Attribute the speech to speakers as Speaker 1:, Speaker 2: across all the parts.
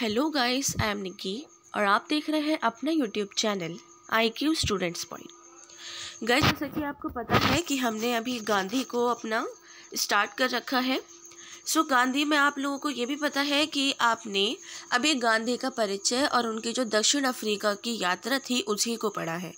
Speaker 1: hello guys I am Nikki और आप देख रहे हैं अपना YouTube channel I Q students point guys जैसा कि आपको पता है कि हमने अभी गांधी को अपना स्टार्ट कर रखा है सो so, गांधी में आप लोगों को ये भी पता है कि आपने अभी गांधी का परिचय और उनकी जो दक्षिण अफ्रीका की यात्रा थी उसी को पढ़ा है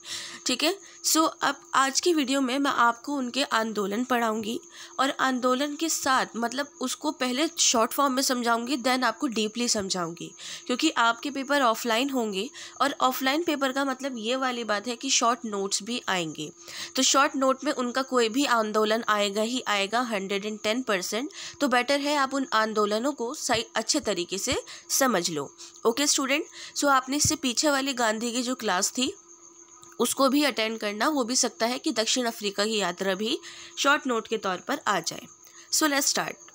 Speaker 1: ठीक है सो so, अब आज की वीडियो में मैं आपको उनके आंदोलन पढ़ाऊँगी और आंदोलन के साथ मतलब उसको पहले शॉर्ट फॉर्म में समझाऊँगी देन आपको डीपली समझाऊँगी क्योंकि आपके पेपर ऑफलाइन होंगे और ऑफलाइन पेपर का मतलब ये वाली बात है कि शॉर्ट नोट्स भी आएंगे तो शॉर्ट नोट में उनका कोई भी आंदोलन आएगा ही आएगा हंड्रेड एंड टेन परसेंट तो बेटर है आप उन आंदोलनों को सही अच्छे तरीके से समझ लो ओके स्टूडेंट सो आपने इससे पीछे वाली गांधी की जो क्लास थी उसको भी अटेंड करना हो भी सकता है कि दक्षिण अफ्रीका की यात्रा भी शॉर्ट नोट के तौर पर आ जाए सो लेट स्टार्ट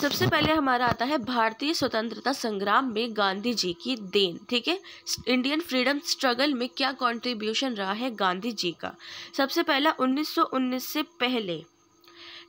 Speaker 1: सबसे पहले हमारा आता है भारतीय स्वतंत्रता संग्राम में गांधी जी की देन ठीक है इंडियन फ्रीडम स्ट्रगल में क्या कंट्रीब्यूशन रहा है गांधी जी का सबसे पहला 1919 से पहले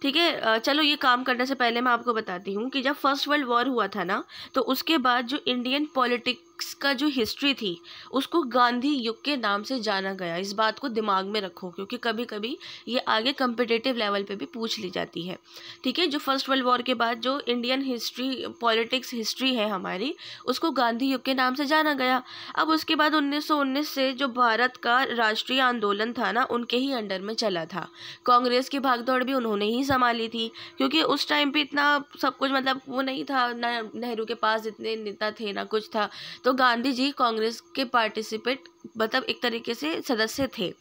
Speaker 1: ठीक है चलो ये काम करने से पहले मैं आपको बताती हूँ कि जब फर्स्ट वर्ल्ड वॉर हुआ था ना तो उसके बाद जो इंडियन पॉलिटिक का जो हिस्ट्री थी उसको गांधी युग के नाम से जाना गया इस बात को दिमाग में रखो क्योंकि कभी कभी ये आगे कंपिटेटिव लेवल पे भी पूछ ली जाती है ठीक है जो फर्स्ट वर्ल्ड वॉर के बाद जो इंडियन हिस्ट्री पॉलिटिक्स हिस्ट्री है हमारी उसको गांधी युग के नाम से जाना गया अब उसके बाद उन्नीस से जो भारत का राष्ट्रीय आंदोलन था ना उनके ही अंडर में चला था कांग्रेस की भागदौड़ भी उन्होंने ही संभाली थी क्योंकि उस टाइम पर इतना सब कुछ मतलब वो नहीं था ना नेहरू के पास इतने नेता थे ना कुछ था तो गांधी जी कांग्रेस के पार्टिसिपेट मतलब एक तरीके से सदस्य थे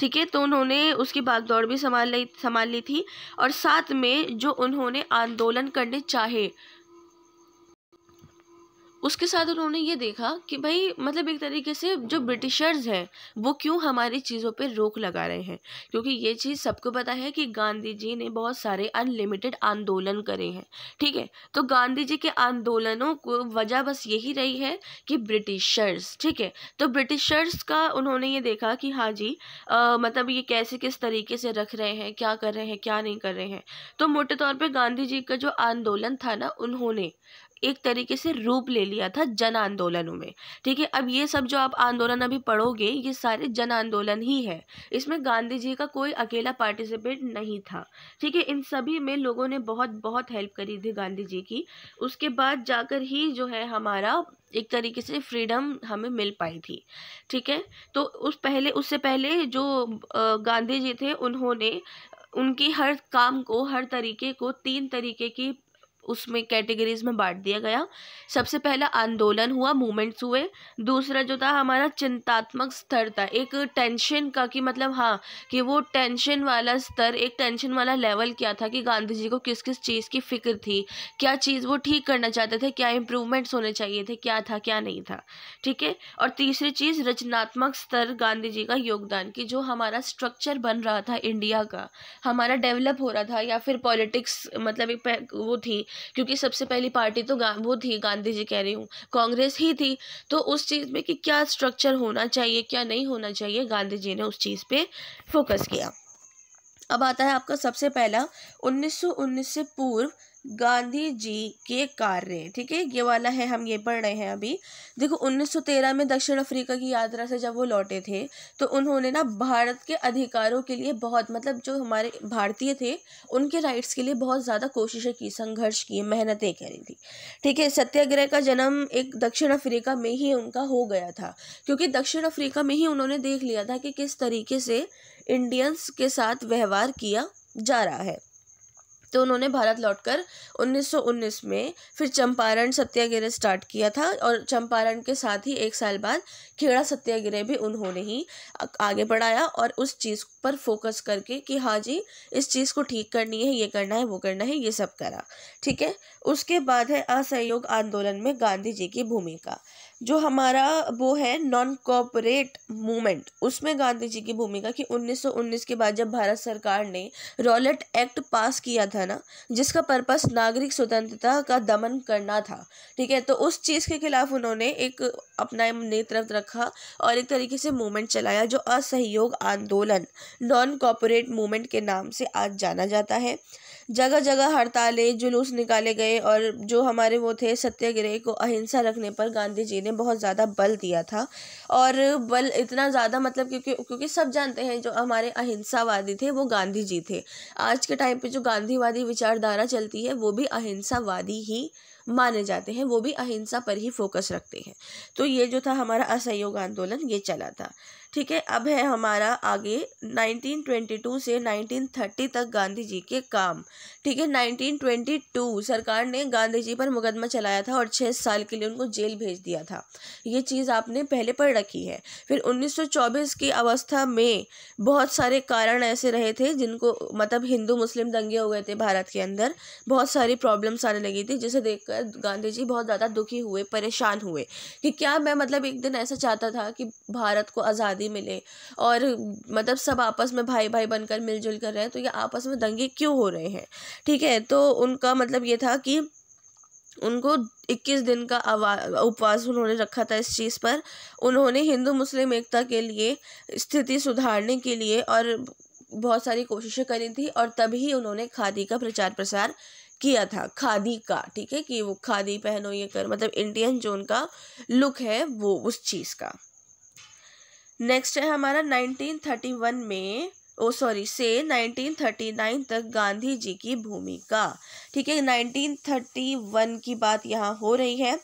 Speaker 1: ठीक है तो उन्होंने उसकी भागदौड़ भी संभाल ली संभाल ली थी और साथ में जो उन्होंने आंदोलन करने चाहे उसके साथ उन्होंने ये देखा कि भाई मतलब एक तरीके से जो ब्रिटिशर्स हैं वो क्यों हमारी चीज़ों पर रोक लगा रहे हैं क्योंकि ये चीज़ सबको पता है कि गांधी जी ने बहुत सारे अनलिमिटेड आंदोलन करे हैं ठीक है तो गांधी जी के आंदोलनों को वजह बस यही रही है कि ब्रिटिशर्स ठीक है तो ब्रिटिशर्स का उन्होंने ये देखा कि हाँ जी आ, मतलब ये कैसे किस तरीके से रख रहे हैं क्या कर रहे हैं क्या नहीं कर रहे हैं तो मोटे तौर पर गांधी जी का जो आंदोलन था ना उन्होंने एक तरीके से रूप ले लिया था जन आंदोलनों में ठीक है अब ये सब जो आप आंदोलन अभी पढ़ोगे ये सारे जन आंदोलन ही है इसमें गांधी जी का कोई अकेला पार्टिसिपेट नहीं था ठीक है इन सभी में लोगों ने बहुत बहुत हेल्प करी थी गांधी जी की उसके बाद जाकर ही जो है हमारा एक तरीके से फ्रीडम हमें मिल पाई थी ठीक है तो उस पहले उससे पहले जो गांधी जी थे उन्होंने उनकी हर काम को हर तरीके को तीन तरीके की उसमें कैटेगरीज में बांट दिया गया सबसे पहला आंदोलन हुआ मूवमेंट्स हुए दूसरा जो था हमारा चिंतात्मक स्तर था एक टेंशन का कि मतलब हाँ कि वो टेंशन वाला स्तर एक टेंशन वाला लेवल क्या था कि गांधी जी को किस किस चीज़ की फ़िक्र थी क्या चीज़ वो ठीक करना चाहते थे क्या इम्प्रूवमेंट्स होने चाहिए थे क्या था क्या नहीं था ठीक है और तीसरी चीज़ रचनात्मक स्तर गांधी जी का योगदान कि जो हमारा स्ट्रक्चर बन रहा था इंडिया का हमारा डेवलप हो रहा था या फिर पॉलिटिक्स मतलब वो थी क्योंकि सबसे पहली पार्टी तो वो थी गांधी जी कह रही हूँ कांग्रेस ही थी तो उस चीज़ में कि क्या स्ट्रक्चर होना चाहिए क्या नहीं होना चाहिए गांधी जी ने उस चीज़ पर फोकस किया अब आता है आपका सबसे पहला 1919 से पूर्व गांधी जी के कार्य ठीक है ये वाला है हम ये पढ़ रहे हैं अभी देखो 1913 में दक्षिण अफ्रीका की यात्रा से जब वो लौटे थे तो उन्होंने ना भारत के अधिकारों के लिए बहुत मतलब जो हमारे भारतीय थे उनके राइट्स के लिए बहुत ज़्यादा कोशिशें की संघर्ष किए मेहनतें करी थी ठीक है सत्याग्रह का जन्म एक दक्षिण अफ्रीका में ही उनका हो गया था क्योंकि दक्षिण अफ्रीका में ही उन्होंने देख लिया था कि किस तरीके से इंडियंस के साथ व्यवहार किया जा रहा है तो उन्होंने भारत लौटकर 1919 में फिर चंपारण सत्याग्रह स्टार्ट किया था और चंपारण के साथ ही एक साल बाद खेड़ा सत्याग्रह भी उन्होंने ही आगे बढ़ाया और उस चीज़ पर फोकस करके कि हाँ जी इस चीज़ को ठीक करनी है ये करना है वो करना है ये सब करा ठीक है उसके बाद है असहयोग आंदोलन में गांधी जी की भूमिका जो हमारा वो है नॉन कॉपरेट मूवमेंट उसमें गांधी जी की भूमिका कि 1919 के बाद जब भारत सरकार ने रॉलेट एक्ट पास किया था ना जिसका पर्पस नागरिक स्वतंत्रता का दमन करना था ठीक है तो उस चीज़ के खिलाफ उन्होंने एक अपना नेतृत्व रखा और एक तरीके से मूवमेंट चलाया जो असहयोग आंदोलन नॉन कॉपरेट मूवमेंट के नाम से आज जाना जाता है जगह जगह हड़तालें जुलूस निकाले गए और जो हमारे वो थे सत्याग्रह को अहिंसा रखने पर गांधी जी ने बहुत ज़्यादा बल दिया था और बल इतना ज़्यादा मतलब क्योंकि क्योंकि सब जानते हैं जो हमारे अहिंसावादी थे वो गांधी जी थे आज के टाइम पे जो गांधीवादी विचारधारा चलती है वो भी अहिंसावादी ही माने जाते हैं वो भी अहिंसा पर ही फोकस रखते हैं तो ये जो था हमारा असहयोग आंदोलन ये चला था ठीक है अब है हमारा आगे 1922 से 1930 तक गांधी जी के काम ठीक है 1922 सरकार ने गांधी जी पर मुकदमा चलाया था और छः साल के लिए उनको जेल भेज दिया था ये चीज़ आपने पहले पढ़ रखी है फिर 1924 की अवस्था में बहुत सारे कारण ऐसे रहे थे जिनको मतलब हिंदू मुस्लिम दंगे हो गए थे भारत के अंदर बहुत सारी प्रॉब्लम्स आने लगी थी जिसे देख गांधी जी बहुत ज़्यादा दुखी हुए परेशान हुए कि क्या मैं मतलब एक दिन ऐसा चाहता था कि भारत को आज़ादी शादी मिले और मतलब सब आपस में भाई भाई बनकर मिलजुल कर रहे हैं तो ये आपस में दंगे क्यों हो रहे हैं ठीक है तो उनका मतलब ये था कि उनको 21 दिन का उपवास उन्होंने रखा था इस चीज़ पर उन्होंने हिंदू मुस्लिम एकता के लिए स्थिति सुधारने के लिए और बहुत सारी कोशिशें करी थी और तभी उन्होंने खादी का प्रचार प्रसार किया था खादी का ठीक है कि वो खादी पहनो ये कर मतलब इंडियन जो उनका लुक है वो उस चीज़ का नेक्स्ट है हमारा 1931 में ओ oh सॉरी से 1939 तक गांधी जी की भूमिका ठीक है 1931 की बात यहाँ हो रही है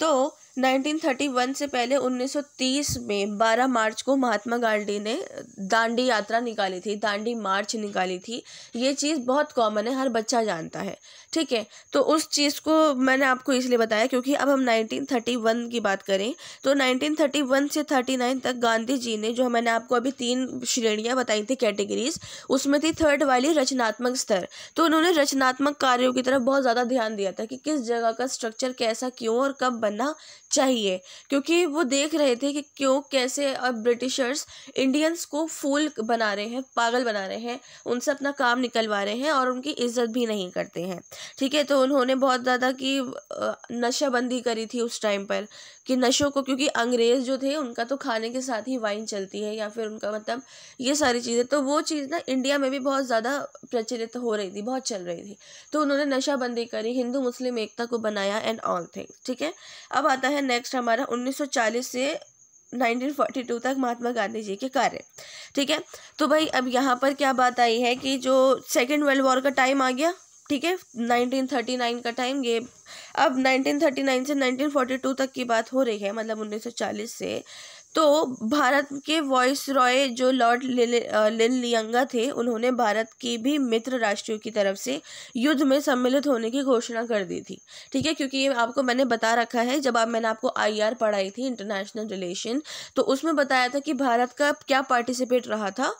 Speaker 1: तो 1931 से पहले 1930 में 12 मार्च को महात्मा गांधी ने दांडी यात्रा निकाली थी दांडी मार्च निकाली थी ये चीज़ बहुत कॉमन है हर बच्चा जानता है ठीक है तो उस चीज़ को मैंने आपको इसलिए बताया क्योंकि अब हम 1931 की बात करें तो 1931 से 39 तक गांधी जी ने जो मैंने आपको अभी तीन श्रेणियाँ बताई थी कैटेगरीज उसमें थी थर्ड वाली रचनात्मक स्तर तो उन्होंने रचनात्मक कार्यों की तरफ बहुत ज़्यादा ध्यान दिया था कि किस जगह का स्ट्रक्चर कैसा क्यों और कब बना चाहिए क्योंकि वो देख रहे थे कि क्यों कैसे अब ब्रिटिशर्स इंडियंस को फूल बना रहे हैं पागल बना रहे हैं उनसे अपना काम निकलवा रहे हैं और उनकी इज्जत भी नहीं करते हैं ठीक है तो उन्होंने बहुत ज़्यादा की नशाबंदी करी थी उस टाइम पर कि नशों को क्योंकि अंग्रेज़ जो थे उनका तो खाने के साथ ही वाइन चलती है या फिर उनका मतलब ये सारी चीज़ें तो वो चीज़ ना इंडिया में भी बहुत ज़्यादा प्रचलित हो रही थी बहुत चल रही थी तो उन्होंने नशाबंदी करी हिंदू मुस्लिम एकता को बनाया एंड ऑल थिंग्स ठीक है अब आता है नेक्स्ट हमारा 1940 से 1942 तक महात्मा गांधी जी के कार्य ठीक है तो भाई अब यहाँ पर क्या बात आई है कि जो सेकेंड वर्ल्ड वॉर का टाइम आ गया ठीक है 1939 का टाइम ये अब 1939 से 1942 तक की बात हो रही है मतलब 1940 से तो भारत के वॉइस रॉय जो लॉर्ड लिन लियंगा थे उन्होंने भारत की भी मित्र राष्ट्रों की तरफ से युद्ध में सम्मिलित होने की घोषणा कर दी थी ठीक है क्योंकि ये आपको मैंने बता रखा है जब आप मैंने आपको आईआर पढ़ाई थी इंटरनेशनल रिलेशन तो उसमें बताया था कि भारत का क्या पार्टिसिपेट रहा था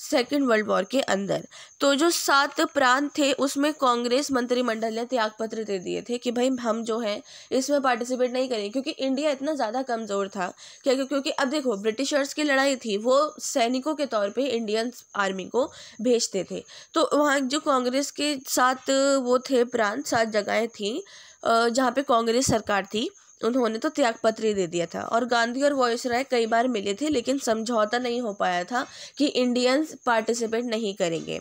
Speaker 1: सेकेंड वर्ल्ड वॉर के अंदर तो जो सात प्रांत थे उसमें कांग्रेस मंत्रिमंडल ने त्यागपत्र दे दिए थे कि भाई हम जो हैं इसमें पार्टिसिपेट नहीं करें क्योंकि इंडिया इतना ज़्यादा कमज़ोर था क्या क्योंकि अब देखो ब्रिटिशर्स की लड़ाई थी वो सैनिकों के तौर पे इंडियन आर्मी को भेजते थे तो वहाँ जो कांग्रेस के सात वो थे प्रांत सात जगहें थी जहाँ पे कांग्रेस सरकार थी उन्होंने तो ही दे दिया था और गांधी और वॉयस राय कई बार मिले थे लेकिन समझौता नहीं हो पाया था कि इंडियंस पार्टिसिपेट नहीं करेंगे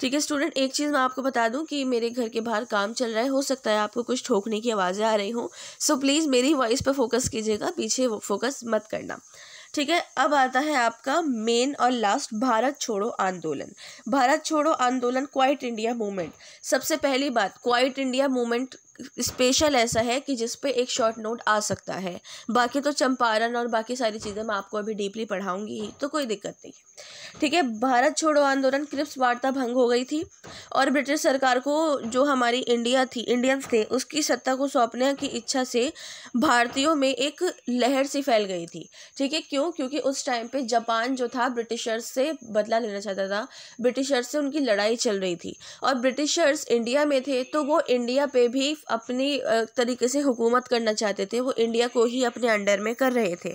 Speaker 1: ठीक है स्टूडेंट एक चीज़ मैं आपको बता दूं कि मेरे घर के बाहर काम चल रहा है हो सकता है आपको कुछ ठोकने की आवाज़ें आ रही हों सो प्लीज़ मेरी वॉइस पर फोकस कीजिएगा पीछे फोकस मत करना ठीक है अब आता है आपका मेन और लास्ट भारत छोड़ो आंदोलन भारत छोड़ो आंदोलन क्वाइट इंडिया मूवमेंट सबसे पहली बात क्वाइट इंडिया मूवमेंट स्पेशल ऐसा है कि जिस पे एक शॉर्ट नोट आ सकता है बाकी तो चंपारण और बाकी सारी चीज़ें मैं आपको अभी डीपली पढ़ाऊंगी ही तो कोई दिक्कत नहीं है ठीक है भारत छोड़ो आंदोलन क्रिप्स वार्ता भंग हो गई थी और ब्रिटिश सरकार को जो हमारी इंडिया थी इंडियंस थे उसकी सत्ता को सौंपने की इच्छा से भारतीयों में एक लहर सी फैल गई थी ठीक है क्यों क्योंकि उस टाइम पर जापान जो था ब्रिटिशर्स से बदला लेना चाहता था ब्रिटिशर्स से उनकी लड़ाई चल रही थी और ब्रिटिशर्स इंडिया में थे तो वो इंडिया पे भी अपनी तरीके से हुकूमत करना चाहते थे वो इंडिया को ही अपने अंडर में कर रहे थे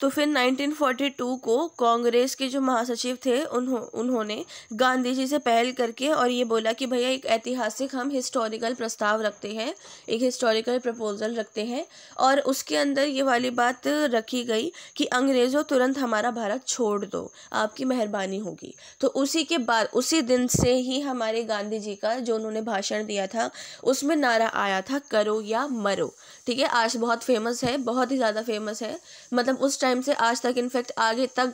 Speaker 1: तो फिर 1942 को कांग्रेस के जो महासचिव थे उन्हों उन्होंने गांधी जी से पहल करके और ये बोला कि भैया एक ऐतिहासिक हम हिस्टोरिकल प्रस्ताव रखते हैं एक हिस्टोरिकल प्रपोजल रखते हैं और उसके अंदर ये वाली बात रखी गई कि अंग्रेज़ों तुरंत हमारा भारत छोड़ दो आपकी मेहरबानी होगी तो उसी के बाद उसी दिन से ही हमारे गांधी जी का जो उन्होंने भाषण दिया था उसमें नारा आया था करो या मरो ठीक है आज बहुत फेमस है बहुत ही ज़्यादा फेमस है मतलब उस टाइम से आज तक इनफैक्ट आगे तक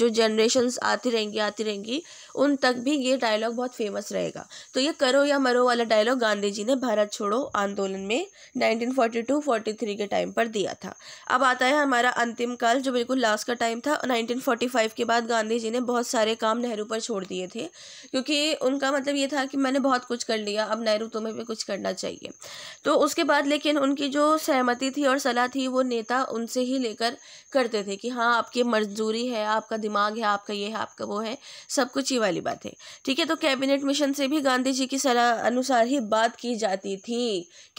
Speaker 1: जो जनरेशन आती रहेंगी आती रहेंगी उन तक भी ये डायलॉग बहुत फेमस रहेगा तो ये करो या मरो वाला डायलॉग गांधी जी ने भारत छोड़ो आंदोलन में 1942-43 के टाइम पर दिया था अब आता है हमारा अंतिम काल जो बिल्कुल लास्ट का टाइम था 1945 के बाद गांधी जी ने बहुत सारे काम नेहरू पर छोड़ दिए थे क्योंकि उनका मतलब ये था कि मैंने बहुत कुछ कर लिया अब नेहरू तुम्हें भी कुछ करना चाहिए तो उसके बाद लेकिन उनकी जो सहमति थी और सलाह थी वो नेता उनसे ही लेकर करते थे कि हाँ आपकी मजदूरी है आपका दिमाग है आपका ये है आपका वो है सब कुछ वाली बात है ठीक है तो कैबिनेट मिशन से भी गांधी जी की सलाह अनुसार ही बात की जाती थी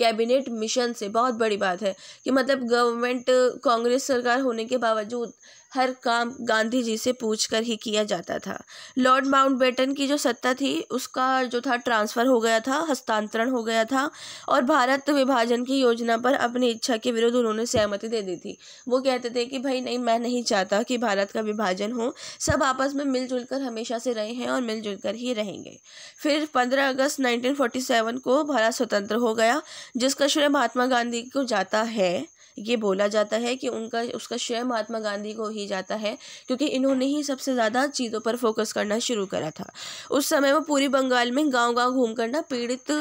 Speaker 1: कैबिनेट मिशन से बहुत बड़ी बात है कि मतलब गवर्नमेंट कांग्रेस सरकार होने के बावजूद हर काम गांधी जी से पूछ कर ही किया जाता था लॉर्ड माउंटबेटन की जो सत्ता थी उसका जो था ट्रांसफ़र हो गया था हस्तांतरण हो गया था और भारत विभाजन की योजना पर अपनी इच्छा के विरुद्ध उन्होंने सहमति दे दी थी वो कहते थे कि भाई नहीं मैं नहीं चाहता कि भारत का विभाजन हो सब आपस में मिलजुल कर हमेशा से रहे हैं और मिलजुल कर ही रहेंगे फिर पंद्रह अगस्त नाइनटीन को भारत स्वतंत्र हो गया जिसका श्रेय महात्मा गांधी को जाता है ये बोला जाता है कि उनका उसका श्रेय महात्मा गांधी को ही जाता है क्योंकि इन्होंने ही सबसे ज़्यादा चीज़ों पर फोकस करना शुरू करा था उस समय वो पूरी बंगाल में गांव गांव घूम करना पीड़ित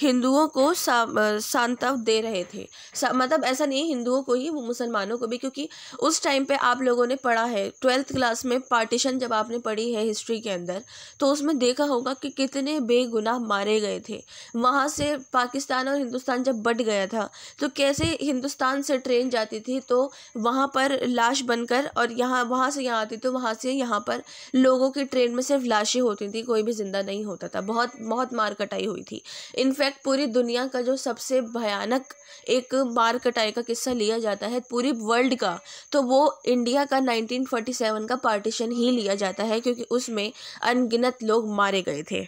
Speaker 1: हिंदुओं को सांत्व दे रहे थे मतलब ऐसा नहीं हिंदुओं को ही वो मुसलमानों को भी क्योंकि उस टाइम पर आप लोगों ने पढ़ा है ट्वेल्थ क्लास में पार्टीशन जब आपने पढ़ी है हिस्ट्री के अंदर तो उसमें देखा होगा कि कितने बेगुनाह मारे गए थे वहाँ से पाकिस्तान और हिंदुस्तान जब बट गया था तो कैसे हिंदुस्तान से ट्रेन जाती थी तो वहाँ पर लाश बनकर और यहाँ वहाँ से यहाँ आती तो वहाँ से यहाँ पर लोगों की ट्रेन में सिर्फ लाशें होती थी कोई भी ज़िंदा नहीं होता था बहुत बहुत मार कटाई हुई थी इनफैक्ट पूरी दुनिया का जो सबसे भयानक एक मार कटाई का किस्सा लिया जाता है पूरी वर्ल्ड का तो वो इंडिया का नाइनटीन का पार्टीशन ही लिया जाता है क्योंकि उसमें अनगिनत लोग मारे गए थे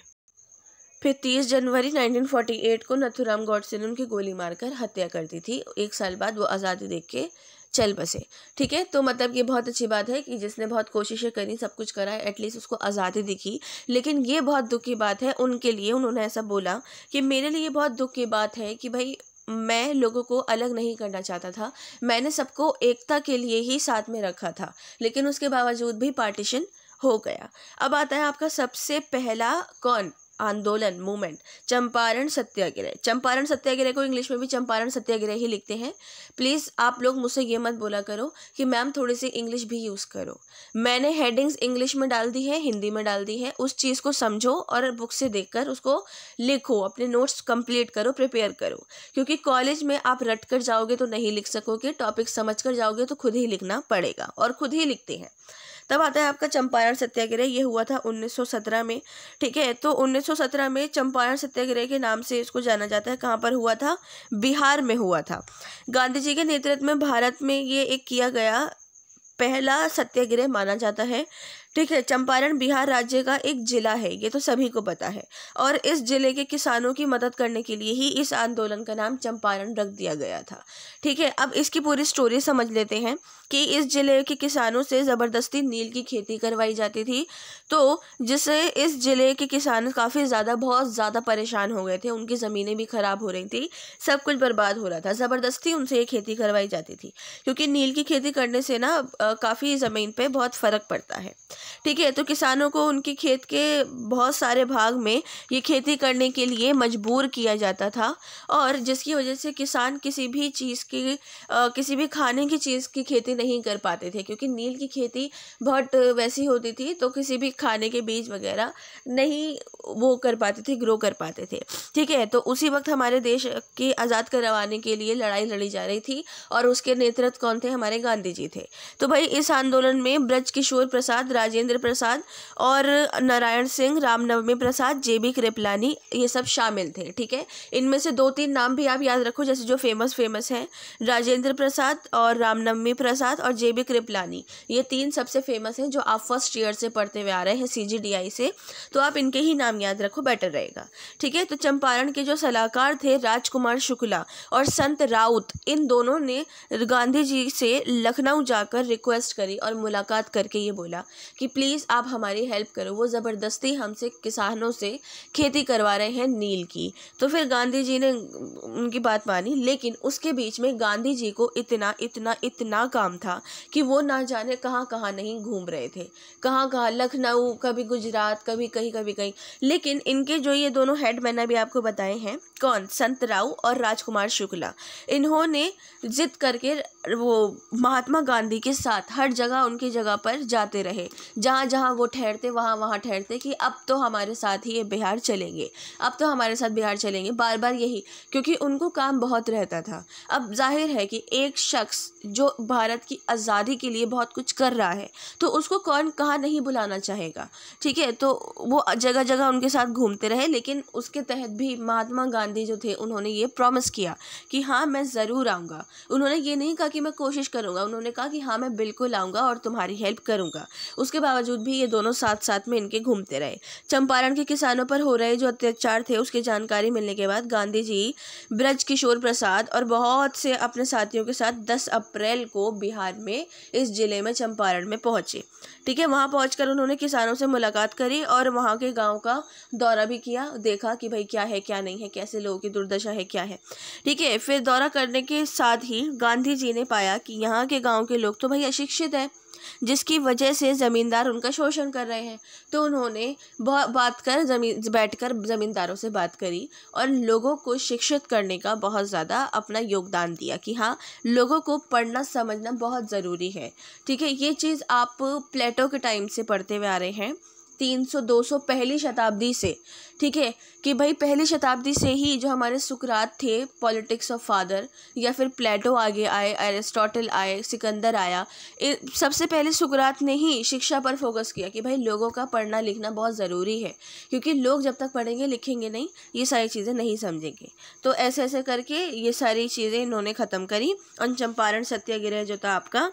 Speaker 1: फिर 30 जनवरी 1948 को नथुराम गौडसे ने उनकी गोली मारकर हत्या कर दी थी एक साल बाद वो आज़ादी देख के चल बसे ठीक है तो मतलब ये बहुत अच्छी बात है कि जिसने बहुत कोशिशें करी सब कुछ करा एटलीस्ट उसको आज़ादी दिखी लेकिन ये बहुत दुख की बात है उनके लिए उन्होंने ऐसा बोला कि मेरे लिए बहुत दुख की बात है कि भाई मैं लोगों को अलग नहीं करना चाहता था मैंने सबको एकता के लिए ही साथ में रखा था लेकिन उसके बावजूद भी पार्टीशन हो गया अब आता है आपका सबसे पहला कौन आंदोलन मूवमेंट चंपारण सत्याग्रह चंपारण सत्याग्रह को इंग्लिश में भी चंपारण सत्याग्रह ही लिखते हैं प्लीज़ आप लोग मुझसे ये मत बोला करो कि मैम थोड़ी सी इंग्लिश भी यूज़ करो मैंने हेडिंग्स इंग्लिश में डाल दी है हिंदी में डाल दी है उस चीज़ को समझो और बुक से देख कर उसको लिखो अपने नोट्स कंप्लीट करो प्रिपेयर करो क्योंकि कॉलेज में आप रट कर जाओगे तो नहीं लिख सकोगे टॉपिक समझ कर जाओगे तो खुद ही लिखना पड़ेगा और खुद ही लिखते हैं तब आता है आपका चंपारण सत्याग्रह ये हुआ था 1917 में ठीक है तो 1917 में चंपारण सत्याग्रह के नाम से इसको जाना जाता है कहाँ पर हुआ था बिहार में हुआ था गांधी जी के नेतृत्व में भारत में ये एक किया गया पहला सत्याग्रह माना जाता है ठीक है चंपारण बिहार राज्य का एक जिला है ये तो सभी को पता है और इस जिले के किसानों की मदद करने के लिए ही इस आंदोलन का नाम चंपारण रख दिया गया था ठीक है अब इसकी पूरी स्टोरी समझ लेते हैं कि इस जिले के किसानों से ज़बरदस्ती नील की खेती करवाई जाती थी तो जिससे इस जिले के किसान काफ़ी ज़्यादा बहुत ज़्यादा परेशान हो गए थे उनकी ज़मीनें भी ख़राब हो रही थी सब कुछ बर्बाद हो रहा था ज़बरदस्ती उनसे ये खेती करवाई जाती थी क्योंकि नील की खेती करने से ना काफ़ी ज़मीन पर बहुत फ़र्क पड़ता है ठीक है तो किसानों को उनके खेत के बहुत सारे भाग में ये खेती करने के लिए मजबूर किया जाता था और जिसकी वजह से किसान किसी भी चीज़ की आ, किसी भी खाने की चीज़ की खेती नहीं कर पाते थे क्योंकि नील की खेती बहुत वैसी होती थी तो किसी भी खाने के बीज वगैरह नहीं वो कर पाते थे ग्रो कर पाते थे ठीक है तो उसी वक्त हमारे देश की आज़ाद करवाने के लिए लड़ाई लड़ी जा रही थी और उसके नेतृत्व कौन थे हमारे गांधी जी थे तो भाई इस आंदोलन में ब्रज किशोर प्रसाद राज राजेंद्र प्रसाद और नारायण सिंह रामनवमी प्रसाद जे बी कृपलानी ये सब शामिल थे ठीक है इनमें से दो तीन नाम भी आप याद रखो जैसे जो फेमस फेमस हैं राजेंद्र प्रसाद और रामनवमी प्रसाद और जे बी कृपलानी ये तीन सबसे फेमस हैं जो आप फर्स्ट ईयर से पढ़ते हुए आ रहे हैं सी जी डी आई से तो आप इनके ही नाम याद रखो बेटर रहेगा ठीक है तो चंपारण के जो सलाहकार थे राजकुमार शुक्ला और संत राउत इन दोनों ने गांधी जी से लखनऊ जाकर रिक्वेस्ट करी और मुलाकात करके ये बोला कि कि प्लीज़ आप हमारी हेल्प करो वो ज़बरदस्ती हमसे किसानों से खेती करवा रहे हैं नील की तो फिर गांधी जी ने उनकी बात मानी लेकिन उसके बीच में गांधी जी को इतना इतना इतना काम था कि वो ना जाने कहाँ कहाँ नहीं घूम रहे थे कहाँ कहाँ लखनऊ कभी गुजरात कभी कहीं कभी कहीं लेकिन इनके जो ये दोनों हेड मैंने अभी आपको बताए हैं कौन संत राव और राजकुमार शुक्ला इन्होंने जिद करके वो महात्मा गांधी के साथ हर जगह उनकी जगह पर जाते रहे जहाँ जहाँ वो ठहरते वहाँ वहाँ ठहरते कि अब तो हमारे साथ ही ये बिहार चलेंगे अब तो हमारे साथ बिहार चलेंगे बार बार यही क्योंकि उनको काम बहुत रहता था अब जाहिर है कि एक शख्स जो भारत की आज़ादी के लिए बहुत कुछ कर रहा है तो उसको कौन कहाँ नहीं बुलाना चाहेगा ठीक है तो वो जगह जगह उनके साथ घूमते रहे लेकिन उसके तहत भी महात्मा गांधी जो थे उन्होंने ये प्रॉमिस किया कि हाँ मैं ज़रूर आऊँगा उन्होंने ये नहीं कहा कि मैं कोशिश करूँगा उन्होंने कहा कि हाँ मैं बिल्कुल आऊँगा और तुम्हारी हेल्प करूँगा उसके बावजूद भी ये दोनों साथ साथ में इनके घूमते रहे चंपारण के किसानों पर हो रहे जो अत्याचार थे उसकी जानकारी मिलने के बाद गांधी जी ब्रज किशोर प्रसाद और बहुत से अपने साथियों के साथ दस अप्रैल को बिहार में इस ज़िले में चंपारण में पहुँचे ठीक है वहाँ पहुँच उन्होंने किसानों से मुलाकात करी और वहाँ के गाँव का दौरा भी किया देखा कि भाई क्या है क्या नहीं है कैसे लोगों की दुर्दशा है क्या है ठीक है फिर दौरा करने के साथ ही गांधी जी ने पाया कि यहाँ के गांव के लोग तो भाई अशिक्षित हैं जिसकी वजह से ज़मींदार उनका शोषण कर रहे हैं तो उन्होंने बात कर जमीन बैठ कर ज़मींदारों से बात करी और लोगों को शिक्षित करने का बहुत ज़्यादा अपना योगदान दिया कि हाँ लोगों को पढ़ना समझना बहुत ज़रूरी है ठीक है ये चीज़ आप प्लेटो के टाइम से पढ़ते हुए आ रहे हैं तीन सौ दो सौ पहली शताब्दी से ठीक है कि भाई पहली शताब्दी से ही जो हमारे सुकरात थे पॉलिटिक्स ऑफ फादर या फिर प्लेटो आगे आए एरिस्टोटल आए सिकंदर आया सबसे पहले सुकरात ने ही शिक्षा पर फोकस किया कि भाई लोगों का पढ़ना लिखना बहुत ज़रूरी है क्योंकि लोग जब तक पढ़ेंगे लिखेंगे नहीं ये सारी चीज़ें नहीं समझेंगे तो ऐसे ऐसे करके ये सारी चीज़ें इन्होंने ख़त्म करी और चंपारण सत्याग्रह जो था आपका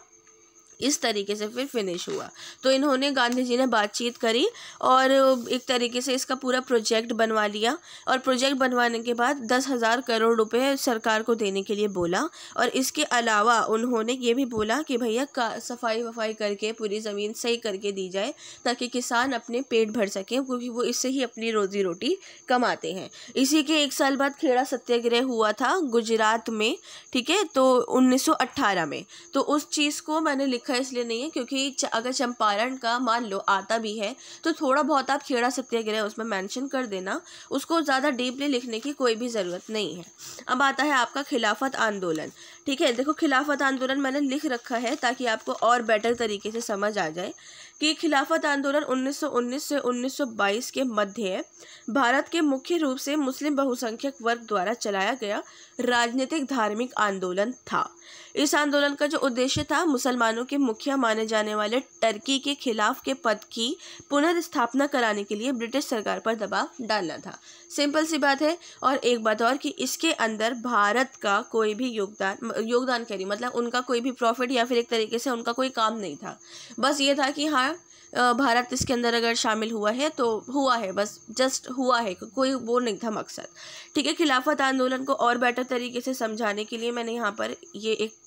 Speaker 1: इस तरीके से फिर फिनिश हुआ तो इन्होंने गांधी जी ने बातचीत करी और एक तरीके से इसका पूरा प्रोजेक्ट बनवा लिया और प्रोजेक्ट बनवाने के बाद दस हज़ार करोड़ रुपए सरकार को देने के लिए बोला और इसके अलावा उन्होंने ये भी बोला कि भैया का सफाई वफाई करके पूरी ज़मीन सही करके दी जाए ताकि किसान अपने पेट भर सकें क्योंकि वो इससे ही अपनी रोज़ी रोटी कमाते हैं इसी के एक साल बाद खेड़ा सत्याग्रह हुआ था गुजरात में ठीक है तो उन्नीस में तो उस चीज़ को मैंने लिखा रखा है इसलिए नहीं है क्योंकि अगर चंपारण का मान लो आता भी है तो थोड़ा बहुत आप खेड़ा सत्याग्रह उसमें मेंशन कर देना उसको ज़्यादा डीपली लिखने की कोई भी ज़रूरत नहीं है अब आता है आपका खिलाफत आंदोलन ठीक है देखो खिलाफत आंदोलन मैंने लिख रखा है ताकि आपको और बेटर तरीके से समझ आ जाए कि खिलाफत आंदोलन उन्नीस से उन्नीस के मध्य भारत के मुख्य रूप से मुस्लिम बहुसंख्यक वर्ग द्वारा चलाया गया राजनीतिक धार्मिक आंदोलन था इस आंदोलन का जो उद्देश्य था मुसलमानों के मुखिया माने जाने वाले टर्की के खिलाफ के पद की पुनर्स्थापना कराने के लिए ब्रिटिश सरकार पर दबाव डालना था सिंपल सी बात है और एक बात और कि इसके अंदर भारत का कोई भी योगदान योगदान करी मतलब उनका कोई भी प्रॉफिट या फिर एक तरीके से उनका कोई काम नहीं था बस ये था कि हाँ भारत इसके अंदर अगर शामिल हुआ है तो हुआ है बस जस्ट हुआ है कोई वो नहीं था मकसद ठीक है खिलाफत आंदोलन को और बेटर तरीके से समझाने के लिए मैंने यहाँ पर ये एक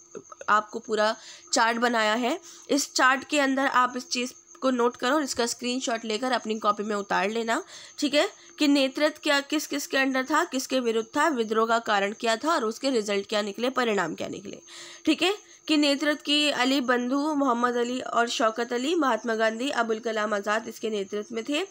Speaker 1: आपको पूरा चार्ट बनाया है इस चार्ट के अंदर आप इस चीज़ को नोट करो और इसका स्क्रीनशॉट लेकर अपनी कॉपी में उतार लेना ठीक है कि नेतृत्व क्या किस किस के अंडर था किसके विरुद्ध था विद्रोह का कारण क्या था और उसके रिजल्ट क्या निकले परिणाम क्या निकले ठीक है के नेतृत्व की अली बंधु मोहम्मद अली और शौकत अली महात्मा गांधी अबुल कलाम आज़ाद इसके नेतृत्व में थे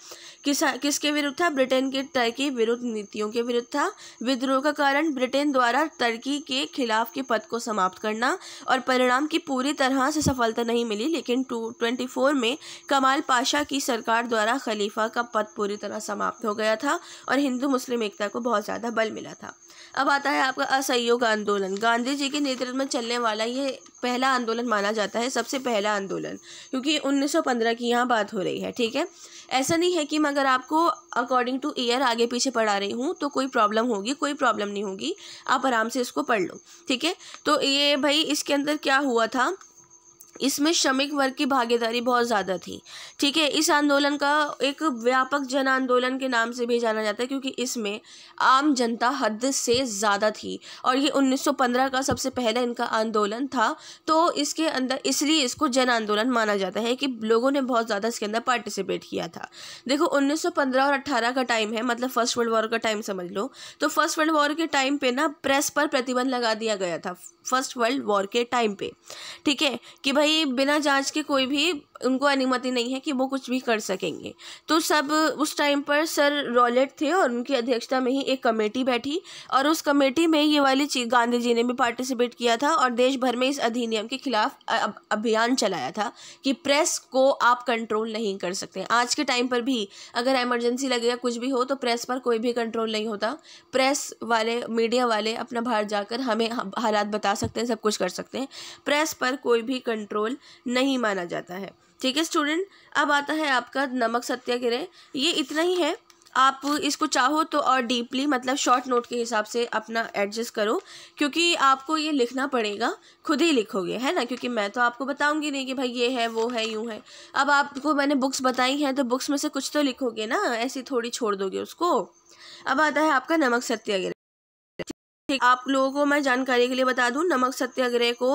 Speaker 1: किस किसके विरुद्ध था ब्रिटेन के तर्की विरुद्ध नीतियों के विरुद्ध था विद्रोह का कारण ब्रिटेन द्वारा तर्की के खिलाफ के पद को समाप्त करना और परिणाम की पूरी तरह से सफलता नहीं मिली लेकिन टू ट्वेंटी फोर में कमाल पाशा की सरकार द्वारा खलीफा का पद पूरी तरह समाप्त हो गया था और हिंदू मुस्लिम एकता को बहुत ज़्यादा बल मिला था अब आता है आपका असहयोग आंदोलन गांधी जी के नेतृत्व में चलने वाला ये पहला आंदोलन माना जाता है सबसे पहला आंदोलन क्योंकि 1915 की यहाँ बात हो रही है ठीक है ऐसा नहीं है कि मैं अगर आपको अकॉर्डिंग टू ईयर आगे पीछे पढ़ा रही हूँ तो कोई प्रॉब्लम होगी कोई प्रॉब्लम नहीं होगी आप आराम से इसको पढ़ लो ठीक है तो ये भाई इसके अंदर क्या हुआ था इसमें श्रमिक वर्ग की भागीदारी बहुत ज़्यादा थी ठीक है इस आंदोलन का एक व्यापक जन आंदोलन के नाम से भी जाना जाता है क्योंकि इसमें आम जनता हद से ज़्यादा थी और ये 1915 का सबसे पहला इनका आंदोलन था तो इसके अंदर इसलिए इसको जन आंदोलन माना जाता है कि लोगों ने बहुत ज़्यादा इसके अंदर पार्टिसिपेट किया था देखो उन्नीस और अट्ठारह का टाइम है मतलब फर्स्ट वर्ल्ड वॉर का टाइम समझ लो तो फर्स्ट वर्ल्ड वॉर के टाइम पर ना प्रेस पर प्रतिबंध लगा दिया गया था फर्स्ट वर्ल्ड वॉर के टाइम पे ठीक है कि भाई बिना जांच के कोई भी उनको अनुमति नहीं है कि वो कुछ भी कर सकेंगे तो सब उस टाइम पर सर रॉलेट थे और उनकी अध्यक्षता में ही एक कमेटी बैठी और उस कमेटी में ये वाली चीज गांधी जी ने भी पार्टिसिपेट किया था और देश भर में इस अधिनियम के खिलाफ अभियान चलाया था कि प्रेस को आप कंट्रोल नहीं कर सकते आज के टाइम पर भी अगर एमरजेंसी लगे या कुछ भी हो तो प्रेस पर कोई भी कंट्रोल नहीं होता प्रेस वाले मीडिया वाले अपना बाहर जाकर हमें हालात बता सकते हैं सब कुछ कर सकते हैं प्रेस पर कोई भी कंट्रोल नहीं माना जाता है ठीक है स्टूडेंट अब आता है आपका नमक सत्याग्रह ये इतना ही है आप इसको चाहो तो और डीपली मतलब शॉर्ट नोट के हिसाब से अपना एडजस्ट करो क्योंकि आपको ये लिखना पड़ेगा खुद ही लिखोगे है ना क्योंकि मैं तो आपको बताऊंगी नहीं कि भाई ये है वो है यूँ है अब आपको मैंने बुक्स बताई हैं तो बुक्स में से कुछ तो लिखोगे ना ऐसी थोड़ी छोड़ दोगे उसको अब आता है आपका नमक सत्याग्रह आप लोगों को मैं जानकारी के लिए बता दूं नमक सत्याग्रह को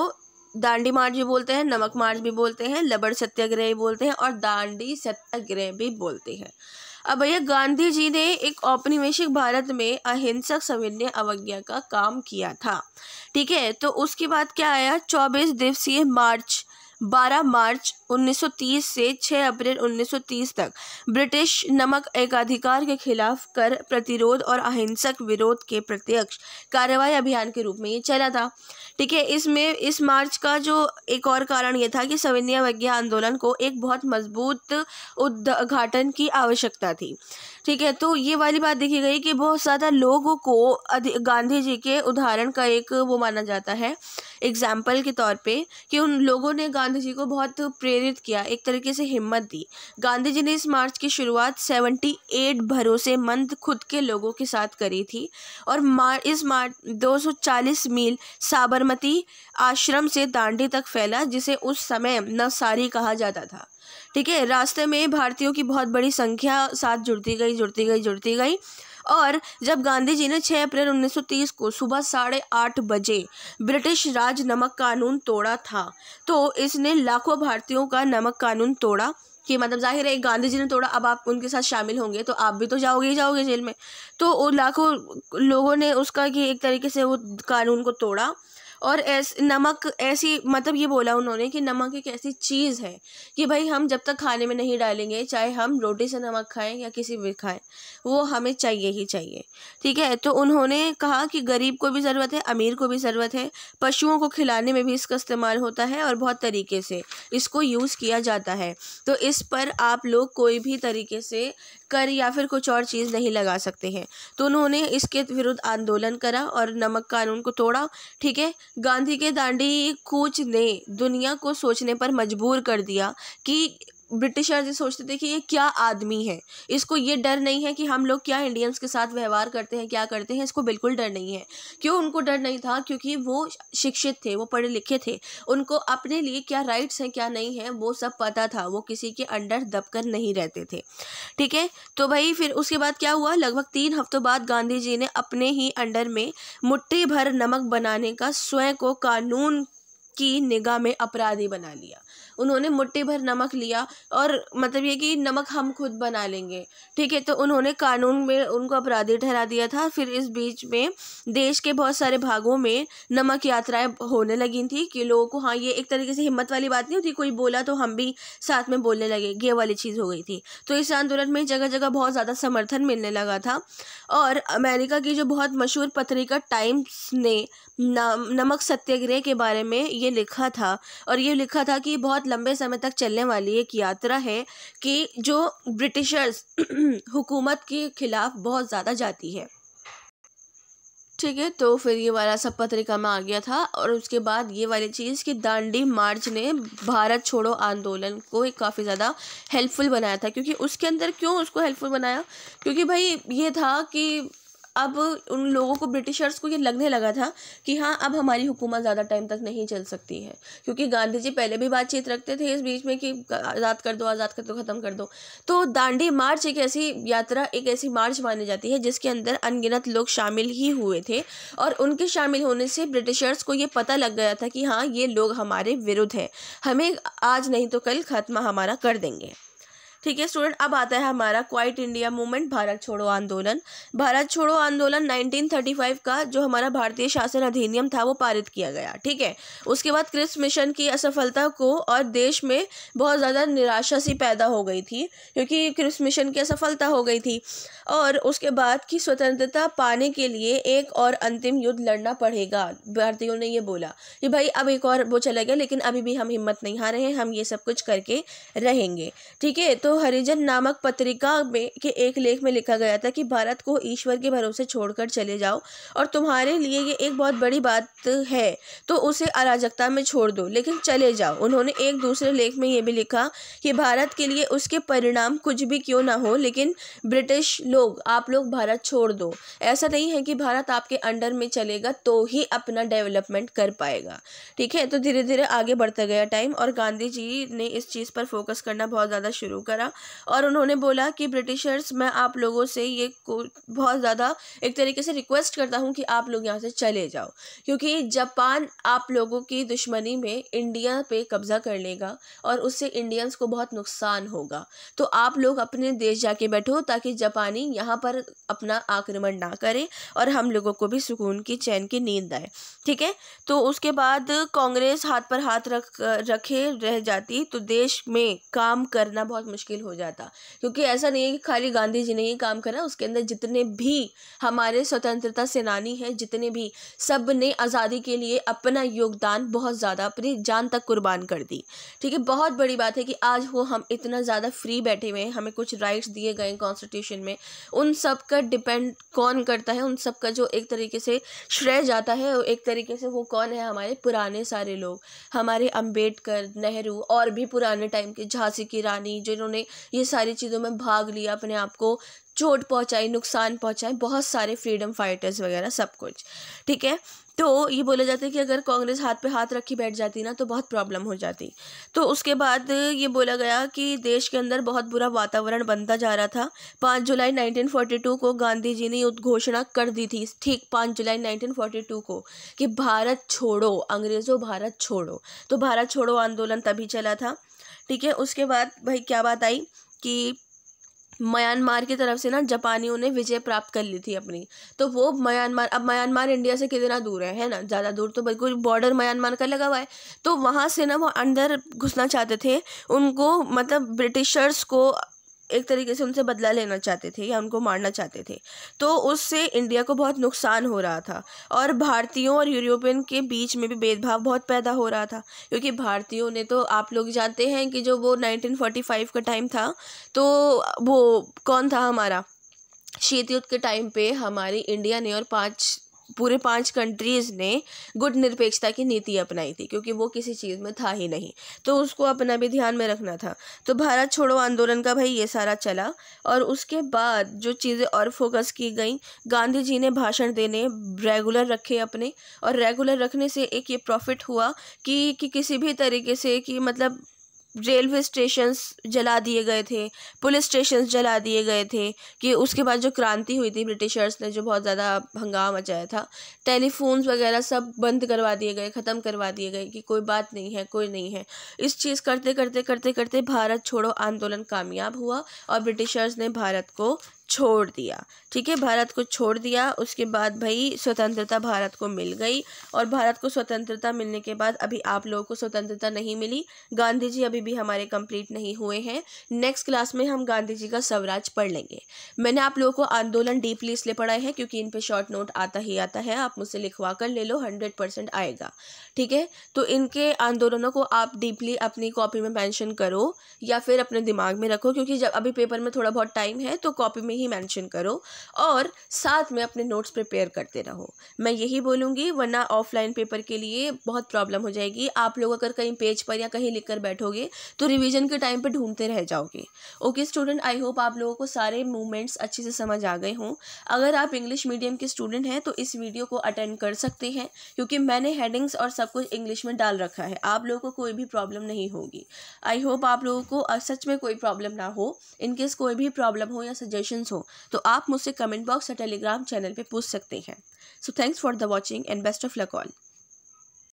Speaker 1: दांडी मार्च भी बोलते हैं नमक मार्च भी बोलते हैं लबड़ सत्याग्रह भी बोलते हैं और दांडी सत्याग्रह भी बोलते हैं अब भैया गांधी जी ने एक औपनिवेशिक भारत में अहिंसक सविनय अवज्ञा का काम किया था ठीक है तो उसके बाद क्या आया चौबीस दिवसीय मार्च 12 मार्च 1930 से 6 अप्रैल 1930 तक ब्रिटिश नमक एकाधिकार के खिलाफ कर प्रतिरोध और अहिंसक विरोध के प्रत्यक्ष कार्रवाई अभियान के रूप में ये चला था ठीक है इसमें इस मार्च का जो एक और कारण ये था कि सविनय वज्ञा आंदोलन को एक बहुत मजबूत उद्घाटन की आवश्यकता थी ठीक है तो ये वाली बात देखी गई कि बहुत ज़्यादा लोगों को गांधी जी के उदाहरण का एक वो माना जाता है एग्जाम्पल के तौर पे कि उन लोगों ने गांधी जी को बहुत प्रेरित किया एक तरीके से हिम्मत दी गांधी जी ने इस मार्च की शुरुआत सेवेंटी एट भरोसेमंद खुद के लोगों के साथ करी थी और मार, इस मार्च दो मील साबरमती आश्रम से दांडी तक फैला जिसे उस समय नवसारी कहा जाता था ठीक है रास्ते में भारतीयों की बहुत बड़ी संख्या साथ जुड़ती गई जुड़ती गई जुड़ती गई और जब गांधी जी ने 6 अप्रैल 1930 को सुबह साढ़े आठ बजे ब्रिटिश राज नमक कानून तोड़ा था तो इसने लाखों भारतीयों का नमक कानून तोड़ा कि मतलब जाहिर है गांधी जी ने तोड़ा अब आप उनके साथ शामिल होंगे तो आप भी तो जाओगे ही जाओगे जेल में तो लाखों लोगों ने उसका कि एक तरीके से वो कानून को तोड़ा और ऐस नमक ऐसी मतलब ये बोला उन्होंने कि नमक एक ऐसी चीज़ है कि भाई हम जब तक खाने में नहीं डालेंगे चाहे हम रोटी से नमक खाएं या किसी भी खाएं वो हमें चाहिए ही चाहिए ठीक है तो उन्होंने कहा कि गरीब को भी ज़रूरत है अमीर को भी ज़रूरत है पशुओं को खिलाने में भी इसका इस्तेमाल होता है और बहुत तरीके से इसको यूज़ किया जाता है तो इस पर आप लोग कोई भी तरीके से कर या फिर कुछ और चीज़ नहीं लगा सकते हैं तो उन्होंने इसके विरुद्ध आंदोलन करा और नमक कानून को तोड़ा ठीक है गांधी के दांडी कूच ने दुनिया को सोचने पर मजबूर कर दिया कि ब्रिटिशर्स ये सोचते थे कि ये क्या आदमी है इसको ये डर नहीं है कि हम लोग क्या इंडियंस के साथ व्यवहार करते हैं क्या करते हैं इसको बिल्कुल डर नहीं है क्यों उनको डर नहीं था क्योंकि वो शिक्षित थे वो पढ़े लिखे थे उनको अपने लिए क्या राइट्स हैं क्या नहीं है वो सब पता था वो किसी के अंडर दबकर नहीं रहते थे ठीक है तो भाई फिर उसके बाद क्या हुआ लगभग तीन हफ्तों बाद गांधी जी ने अपने ही अंडर में मुट्ठी भर नमक बनाने का स्वयं को कानून की निगाह में अपराधी बना लिया उन्होंने मुट्ठी भर नमक लिया और मतलब ये कि नमक हम खुद बना लेंगे ठीक है तो उन्होंने कानून में उनको अपराधी ठहरा दिया था फिर इस बीच में देश के बहुत सारे भागों में नमक यात्राएं होने लगी थी कि लोगों को हाँ ये एक तरीके से हिम्मत वाली बात नहीं होती कोई बोला तो हम भी साथ में बोलने लगे ये वाली चीज़ हो गई थी तो इस आंदोलन में जगह जगह बहुत ज़्यादा समर्थन मिलने लगा था और अमेरिका की जो बहुत मशहूर पत्रिका टाइम्स ने नमक सत्याग्रह के बारे में ये लिखा था और ये लिखा था कि बहुत लंबे समय तक चलने वाली एक यात्रा है कि जो ब्रिटिशर्स हुकूमत के ख़िलाफ़ बहुत ज़्यादा जाती है ठीक है तो फिर ये वाला सब पत्रिका में आ गया था और उसके बाद ये वाली चीज़ कि दांडी मार्च ने भारत छोड़ो आंदोलन को काफ़ी ज़्यादा हेल्पफुल बनाया था क्योंकि उसके अंदर क्यों उसको हेल्पफुल बनाया क्योंकि भाई ये था कि अब उन लोगों को ब्रिटिशर्स को ये लगने लगा था कि हाँ अब हमारी हुकूमत ज़्यादा टाइम तक नहीं चल सकती है क्योंकि गांधी जी पहले भी बातचीत रखते थे इस बीच में कि आज़ाद कर दो आज़ाद कर दो ख़त्म कर दो तो दांडी मार्च एक ऐसी यात्रा एक ऐसी मार्च मानी जाती है जिसके अंदर अनगिनत लोग शामिल ही हुए थे और उनके शामिल होने से ब्रिटिशर्स को ये पता लग गया था कि हाँ ये लोग हमारे विरुद्ध हैं हमें आज नहीं तो कल ख़त्म हमारा कर देंगे ठीक है स्टूडेंट अब आता है हमारा क्वाइट इंडिया मूवमेंट भारत छोड़ो आंदोलन भारत छोड़ो आंदोलन 1935 का जो हमारा भारतीय शासन अधिनियम था वो पारित किया गया ठीक है उसके बाद क्रिस मिशन की असफलता को और देश में बहुत ज़्यादा निराशा सी पैदा हो गई थी क्योंकि क्रिस मिशन की असफलता हो गई थी और उसके बाद की स्वतंत्रता पाने के लिए एक और अंतिम युद्ध लड़ना पड़ेगा भारतीयों ने ये बोला कि भाई अब एक और वो चला गया लेकिन अभी भी हम हिम्मत नहीं हारे हैं हम ये सब कुछ करके रहेंगे ठीक है तो तो हरिजन नामक पत्रिका में के एक लेख में लिखा गया था कि भारत को ईश्वर के भरोसे छोड़कर चले जाओ और तुम्हारे लिए ये एक बहुत बड़ी बात है तो उसे अराजकता में छोड़ दो लेकिन चले जाओ उन्होंने एक दूसरे लेख में ये भी लिखा कि भारत के लिए उसके परिणाम कुछ भी क्यों ना हो लेकिन ब्रिटिश लोग आप लोग भारत छोड़ दो ऐसा नहीं है कि भारत आपके अंडर में चलेगा तो ही अपना डेवलपमेंट कर पाएगा ठीक है तो धीरे धीरे आगे बढ़ता गया टाइम और गांधी जी ने इस चीज़ पर फोकस करना बहुत ज़्यादा शुरू कर करा और उन्होंने बोला कि ब्रिटिशर्स मैं आप लोगों से ये बहुत ज़्यादा एक तरीके से रिक्वेस्ट करता हूँ कि आप लोग यहाँ से चले जाओ क्योंकि जापान आप लोगों की दुश्मनी में इंडिया पे कब्ज़ा कर लेगा और उससे इंडियंस को बहुत नुकसान होगा तो आप लोग अपने देश जाके बैठो ताकि जापानी यहाँ पर अपना आक्रमण ना करे और हम लोगों को भी सुकून की चैन की नींद आए ठीक है तो उसके बाद कांग्रेस हाथ पर हाथ रख रखे रह जाती तो देश में काम करना बहुत मुश्किल मुश्किल हो जाता क्योंकि ऐसा नहीं है कि खाली गांधी जी ने ये काम करा उसके अंदर जितने भी हमारे स्वतंत्रता सेनानी हैं जितने भी सब ने आज़ादी के लिए अपना योगदान बहुत ज़्यादा अपनी जान तक कुर्बान कर दी ठीक है बहुत बड़ी बात है कि आज वो हम इतना ज़्यादा फ्री बैठे हुए हैं हमें कुछ राइट्स दिए गए कॉन्स्टिट्यूशन में उन सब का डिपेंड कौन करता है उन सब का जो एक तरीके से श्रेय जाता है एक तरीके से वो कौन है हमारे पुराने सारे लोग हमारे अम्बेडकर नेहरू और भी पुराने टाइम के झांसी की रानी जिन्होंने ने ये सारी चीज़ों में भाग लिया अपने आप को चोट पहुंचाई नुकसान पहुंचाए बहुत सारे फ्रीडम फाइटर्स वगैरह सब कुछ ठीक है तो ये बोला जाता है कि अगर कांग्रेस हाथ पे हाथ रखी बैठ जाती ना तो बहुत प्रॉब्लम हो जाती तो उसके बाद ये बोला गया कि देश के अंदर बहुत बुरा वातावरण बनता जा रहा था पाँच जुलाई 1942 को गांधी जी ने उद्घोषणा कर दी थी ठीक पाँच जुलाई 1942 को कि भारत छोड़ो अंग्रेज़ों भारत छोड़ो तो भारत छोड़ो आंदोलन तभी चला था ठीक है उसके बाद भाई क्या बात आई कि म्यांमार की तरफ से ना जापानियों ने विजय प्राप्त कर ली थी अपनी तो वो म्यांमार अब म्यांमार इंडिया से कितना दूर है है ना ज़्यादा दूर तो बिल्कुल बॉर्डर म्यांमार का लगा हुआ है तो वहाँ से ना वो अंदर घुसना चाहते थे उनको मतलब ब्रिटिशर्स को एक तरीके से उनसे बदला लेना चाहते थे या उनको मारना चाहते थे तो उससे इंडिया को बहुत नुकसान हो रहा था और भारतीयों और यूरोपियन के बीच में भी भेदभाव बहुत पैदा हो रहा था क्योंकि भारतीयों ने तो आप लोग जानते हैं कि जो वो 1945 का टाइम था तो वो कौन था हमारा शीत युद्ध के टाइम पे हमारी इंडिया ने और पांच पूरे पांच कंट्रीज़ ने गुट निरपेक्षता की नीति अपनाई थी क्योंकि वो किसी चीज़ में था ही नहीं तो उसको अपना भी ध्यान में रखना था तो भारत छोड़ो आंदोलन का भाई ये सारा चला और उसके बाद जो चीज़ें और फोकस की गई गांधी जी ने भाषण देने रेगुलर रखे अपने और रेगुलर रखने से एक ये प्रॉफिट हुआ कि, कि किसी भी तरीके से कि मतलब रेलवे स्टेशंस जला दिए गए थे पुलिस स्टेशंस जला दिए गए थे कि उसके बाद जो क्रांति हुई थी ब्रिटिशर्स ने जो बहुत ज़्यादा हंगामा मचाया था टेलीफोन्स वगैरह सब बंद करवा दिए गए ख़त्म करवा दिए गए कि कोई बात नहीं है कोई नहीं है इस चीज़ करते करते करते करते भारत छोड़ो आंदोलन कामयाब हुआ और ब्रिटिशर्स ने भारत को छोड़ दिया ठीक है भारत को छोड़ दिया उसके बाद भाई स्वतंत्रता भारत को मिल गई और भारत को स्वतंत्रता मिलने के बाद अभी आप लोगों को स्वतंत्रता नहीं मिली गांधी जी अभी भी हमारे कंप्लीट नहीं हुए हैं नेक्स्ट क्लास में हम गांधी जी का स्वराज पढ़ लेंगे मैंने आप लोगों को आंदोलन डीपली इसलिए पढ़ाए है क्योंकि इन पर शॉर्ट नोट आता ही आता है आप मुझसे लिखवा कर ले लो हंड्रेड परसेंट आएगा ठीक है तो इनके आंदोलनों को आप डीपली अपनी कॉपी में मैंशन करो या फिर अपने दिमाग में रखो क्योंकि जब अभी पेपर में थोड़ा बहुत टाइम है तो कॉपी में ही मेंशन करो और साथ में अपने नोट्स प्रिपेयर करते रहो मैं यही बोलूँगी वरना ऑफलाइन पेपर के लिए बहुत प्रॉब्लम हो जाएगी आप लोग अगर कहीं पेज पर या कहीं लिख बैठोगे तो रिविज़न के टाइम पर ढूंढते रह जाओगे ओके स्टूडेंट आई होप आप लोगों को सारे मूवमेंट्स अच्छे से समझ आ गए हों अगर आप इंग्लिश मीडियम के स्टूडेंट हैं तो इस वीडियो को अटेंड कर सकते हैं क्योंकि मैंने हेडिंग्स और सब कुछ इंग्लिश में डाल रखा है आप लोगों को कोई भी प्रॉब्लम नहीं होगी आई होप आप लोगों को सच में कोई प्रॉब्लम ना हो इनकेस कोई भी प्रॉब्लम हो या सजेशन क्वेश्चंस हो तो आप मुझसे कमेंट बॉक्स या टेलीग्राम चैनल पे पूछ सकते हैं so thanks for the watching and best of luck all